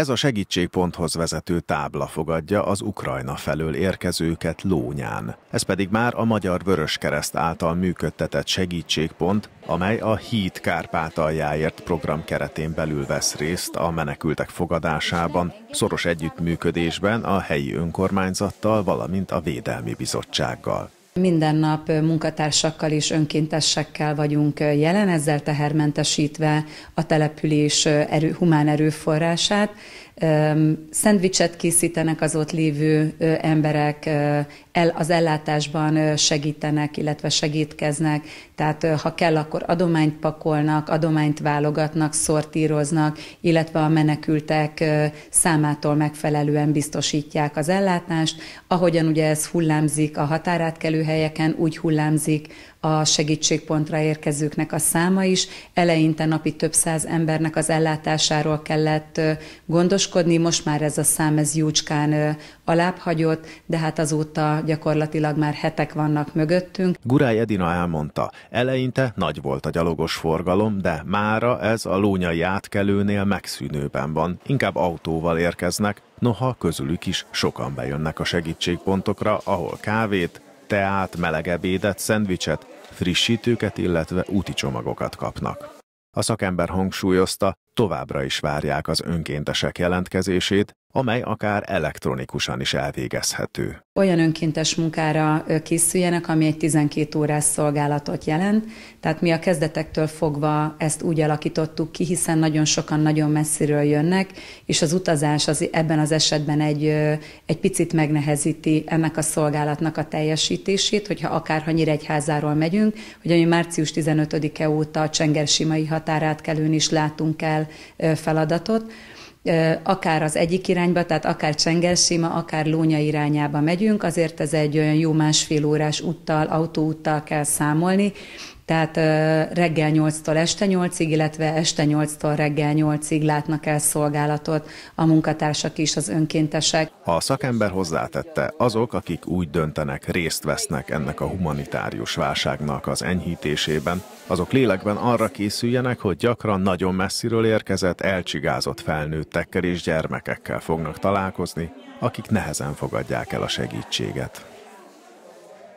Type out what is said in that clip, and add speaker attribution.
Speaker 1: Ez a segítségponthoz vezető tábla fogadja az Ukrajna felől érkezőket Lónyán. Ez pedig már a Magyar Vöröskereszt által működtetett segítségpont, amely a Híd Kárpátaljáért program keretén belül vesz részt a menekültek fogadásában, szoros együttműködésben a helyi önkormányzattal, valamint a Védelmi Bizottsággal.
Speaker 2: Minden nap munkatársakkal és önkéntesekkel vagyunk jelen, ezzel tehermentesítve a település erő, humán erőforrását. Szendvicset készítenek az ott lévő emberek, el, az ellátásban segítenek, illetve segítkeznek, tehát ha kell, akkor adományt pakolnak, adományt válogatnak, szortíroznak, illetve a menekültek számától megfelelően biztosítják az ellátást. Ahogyan ugye ez hullámzik a határátkelő helyeken, úgy hullámzik a segítségpontra érkezőknek a száma is. Eleinte napi több száz embernek az ellátásáról kellett gondoskodni, most már ez a szám ez jócskán alábbhagyott, de hát azóta gyakorlatilag már hetek vannak mögöttünk.
Speaker 1: Gurály Edina elmondta, eleinte nagy volt a gyalogos forgalom, de mára ez a lónyai átkelőnél megszűnőben van, inkább autóval érkeznek, noha közülük is sokan bejönnek a segítségpontokra, ahol kávét, teát, meleg ebédet, szendvicset, frissítőket, illetve úti csomagokat kapnak. A szakember hangsúlyozta, Továbbra is várják az önkéntesek jelentkezését, amely akár elektronikusan is elvégezhető.
Speaker 2: Olyan önkéntes munkára készüljenek, ami egy 12 órás szolgálatot jelent, tehát mi a kezdetektől fogva ezt úgy alakítottuk ki, hiszen nagyon sokan nagyon messziről jönnek, és az utazás az ebben az esetben egy, egy picit megnehezíti ennek a szolgálatnak a teljesítését, hogyha akárha Nyíregyházáról megyünk, hogy ami március 15-e óta a csengersimai határátkelőn is látunk el el feladatot akár az egyik irányba, tehát akár Csengelsima, akár Lónya irányába megyünk, azért ez egy olyan jó másfél órás úttal, autóúttal kell számolni, tehát reggel 8-tól este 8-ig, illetve este 8-tól reggel 8-ig látnak el szolgálatot a munkatársak is, az önkéntesek.
Speaker 1: A szakember hozzátette, azok, akik úgy döntenek, részt vesznek ennek a humanitárius válságnak az enyhítésében, azok lélekben arra készüljenek, hogy gyakran nagyon messziről érkezett, elcsigázott felnőttekkel és gyermekekkel fognak találkozni, akik nehezen fogadják el a segítséget.